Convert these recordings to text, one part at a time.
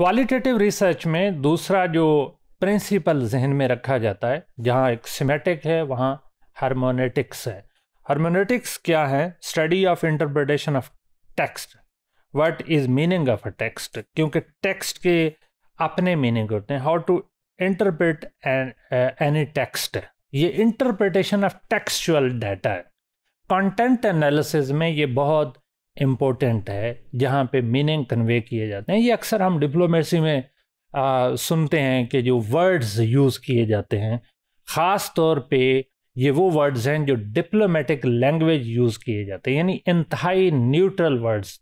qualitative research में दूसरा जो प्रिंसिपल जहन में रखा जाता है जहाँ एक सिमेटिक है वहाँ हारमोनेटिक्स है हारमोनेटिक्स क्या है study of interpretation of text what is meaning of a text क्योंकि टेक्स्ट के अपने मीनिंग होते हैं how to interpret any text ये इंटरप्रटेशन ऑफ टेक्सचुअल डाटा है कॉन्टेंट एनालिसिस में ये बहुत इम्पोर्टेंट है जहाँ पे मीनिंग कन्वे किए जाते हैं ये अक्सर हम डिप्लोमेसी में आ, सुनते हैं कि जो वर्ड्स यूज़ किए जाते हैं ख़ास तौर पे ये वो वर्ड्स हैं जो डिप्लोमेटिक लैंग्वेज यूज़ किए जाते हैं यानी इंतहाई न्यूट्रल वर्ड्स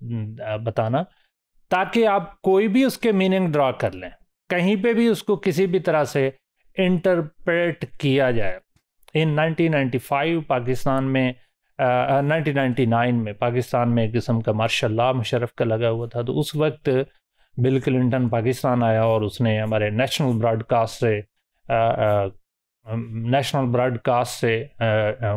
बताना ताकि आप कोई भी उसके मीनिंग ड्रा कर लें कहीं पे भी उसको किसी भी तरह से इंटरप्रेट किया जाए इन 1995 पाकिस्तान में 1999 में पाकिस्तान में एक किस्म का मार्शल ला मुशरफ का लगा हुआ था तो उस वक्त बिल क्लिंटन पाकिस्तान आया और उसने हमारे नेशनल ब्रॉडकास्ट से नेशनल ब्रॉडकास्ट से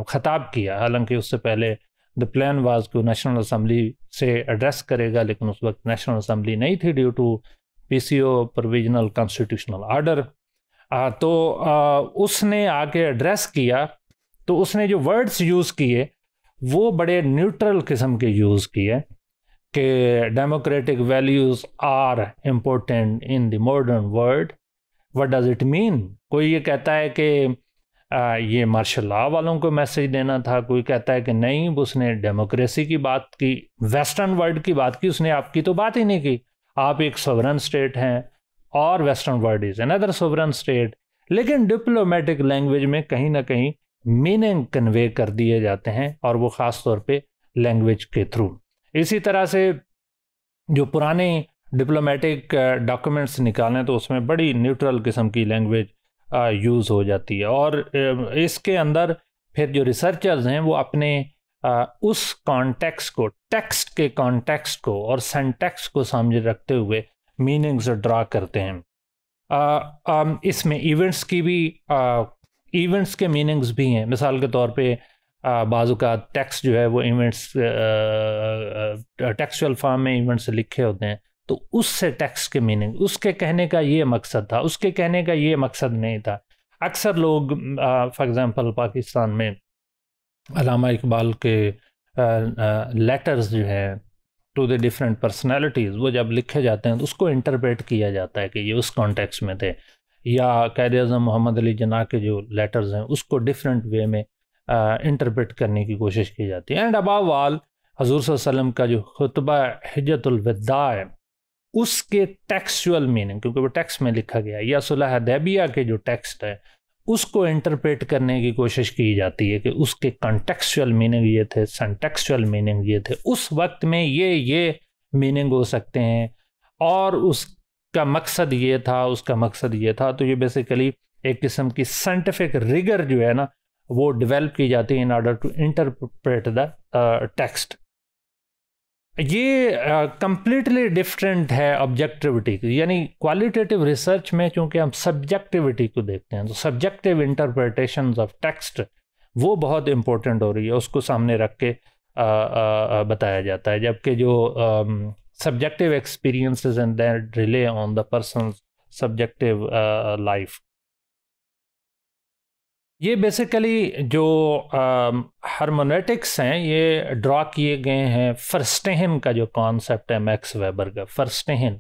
ख़ताब किया हालांकि उससे पहले द प्लान वाज को नेशनल असम्बली से एड्रेस करेगा लेकिन उस वक्त नेशनल असम्बली नहीं थी due to PCO provisional constitutional order तो आ, उसने आके एड्रेस किया तो उसने जो वर्ड्स यूज़ किए वो बड़े न्यूट्रल किस्म के यूज़ किए कि democratic values are important in the modern world what does it mean कोई ये कहता है कि आ, ये मार्शल लॉ वालों को मैसेज देना था कोई कहता है कि नहीं उसने डेमोक्रेसी की बात की वेस्टर्न वर्ल्ड की बात की उसने आपकी तो बात ही नहीं की आप एक सोवरन स्टेट हैं और western world is another sovereign state लेकिन डिप्लोमेटिक लैंग्वेज में कहीं ना कहीं मीनिंग कन्वे कर दिए जाते हैं और वो ख़ास तौर पे लैंग्वेज के थ्रू इसी तरह से जो पुराने डिप्लोमेटिक डॉक्यूमेंट्स uh, निकालें तो उसमें बड़ी न्यूट्रल किस्म की लैंग्वेज यूज़ uh, हो जाती है और uh, इसके अंदर फिर जो रिसर्चर्स हैं वो अपने आ, उस कॉन्टेक्स को टेक्स्ट के कॉन्टेक्स को और सेंटेक्स को सामने रखते हुए मीनिंग्स ड्रा करते हैं um, इसमें इवेंट्स की भी इवेंट्स के मीनिंग्स भी हैं मिसाल के तौर पे बाजू का टेक्स्ट जो है वो इवेंट्स टेक्सचुअल फॉर्म में इवेंट्स लिखे होते हैं तो उससे टेक्स्ट के मीनिंग उसके कहने का ये मकसद था उसके कहने का ये मकसद नहीं था अक्सर लोग फॉर एग्ज़ाम्पल पाकिस्तान में अलामा इकबाल के लेटर्स जो हैं टू द डिफरेंट पर्सनालिटीज़ वो जब लिखे जाते हैं तो उसको इंटरप्रेट किया जाता है कि ये उस कॉन्टेक्स्ट में थे या कैद अजम मोहम्मद अली जना के जो लेटर्स हैं उसको डिफरेंट वे में इंटरप्रेट करने की कोशिश की जाती है एंड अबाव आल हजूर वसम का जो खुतबा हजतुलविदा है उसके टेक्सचुअल मीनिंग क्योंकि वो टेक्स में लिखा गया है या सुलह दैबिया के जो टेक्स्ट है उसको इंटरप्रेट करने की कोशिश की जाती है कि उसके कंटेक्चुअल मीनिंग ये थे सनटेक्सुअल मीनिंग ये थे उस वक्त में ये ये मीनिंग हो सकते हैं और उस का मकसद ये था उसका मकसद ये था तो ये बेसिकली एक किस्म की साइंटिफिक रिगर जो है ना वो डेवलप की जाती है in order to interpret the text ये कम्प्लीटली uh, डिफरेंट है ऑब्जेक्टिविटी यानी क्वालिटेटिव रिसर्च में चूंकि हम सब्जेक्टिविटी को देखते हैं तो सब्जेक्टिव इंटरप्रटेशन ऑफ टेक्स्ट वो बहुत इंपॉर्टेंट हो रही है उसको सामने रख के आ, आ, आ, बताया जाता है जबकि जो um, subjective experiences and then relay on the person's subjective uh, life ये बेसिकली जो हारमोनेटिक्स um, हैं ये ड्रा किए गए हैं फर्स्टेहन का जो कॉन्सेप्ट है मैक्स वेबर का फर्स्टेहन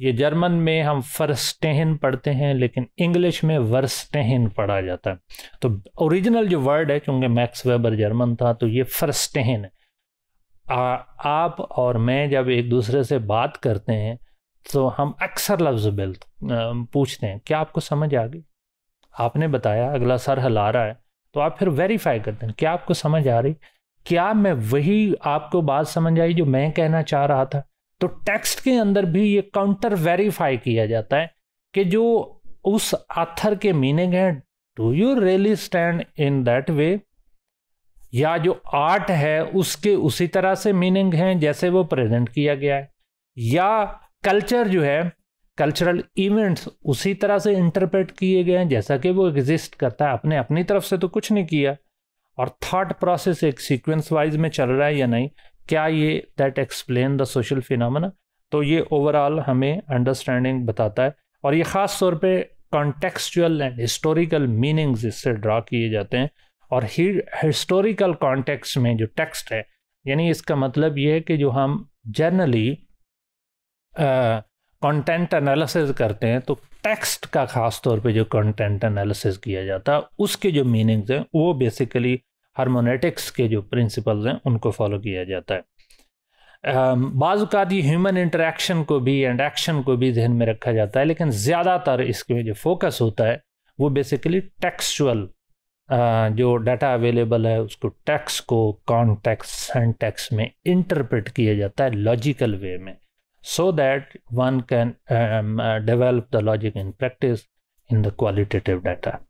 ये जर्मन में हम फर्स्टेहन पढ़ते हैं लेकिन इंग्लिश में वर्स्टेहन पढ़ा जाता है तो ओरिजिनल जो वर्ड है क्योंकि मैक्स वेबर जर्मन था तो ये फर्स्टेहन है आ, आप और मैं जब एक दूसरे से बात करते हैं तो हम अक्सर लफ्ज़ बिल पूछते हैं क्या आपको समझ आ गई आपने बताया अगला सर हिला रहा है तो आप फिर वेरीफाई करते हैं क्या आपको समझ आ रही क्या मैं वही आपको बात समझ आई जो मैं कहना चाह रहा था तो टेक्स्ट के अंदर भी ये काउंटर वेरीफाई किया जाता है कि जो उस आथर के मीनिंग हैं do you really stand in that way या जो आर्ट है उसके उसी तरह से मीनिंग हैं जैसे वो प्रेजेंट किया गया है या कल्चर जो है कल्चरल इवेंट्स उसी तरह से इंटरप्रेट किए गए हैं जैसा कि वो एग्जिस्ट करता है अपने अपनी तरफ से तो कुछ नहीं किया और थाट प्रोसेस एक सीक्वेंस वाइज में चल रहा है या नहीं क्या ये that explain the social phenomena तो ये ओवरऑल हमें अंडरस्टैंडिंग बताता है और ये ख़ास तौर पे कॉन्टेक्चुअल एंड हिस्टोरिकल मीनिंग्स इससे ड्रा किए जाते हैं और हिस्टोरिकल कॉन्टेक्स्ट में जो टेक्स्ट है यानी इसका मतलब ये है कि जो हम जनरली कंटेंट एनालिसिस करते हैं तो टेक्स्ट का ख़ास तौर पे जो कंटेंट एनालिसिस किया जाता है उसके जो मीनिंग्स हैं वो बेसिकली हारमोनेटिक्स के जो प्रिंसिपल्स हैं उनको फॉलो किया जाता है बाजुकात ये ह्यूमन इंटरेक्शन को भी एंड एक्शन को भी जहन में रखा जाता है लेकिन ज़्यादातर इसके जो फोकस होता है वो बेसिकली टेक्सचुअल जो डाटा अवेलेबल है उसको टैक्स को कॉन्टैक्स टैक्स में इंटरप्रेट किया जाता है लॉजिकल वे में so that one can develop the logic in practice in the qualitative data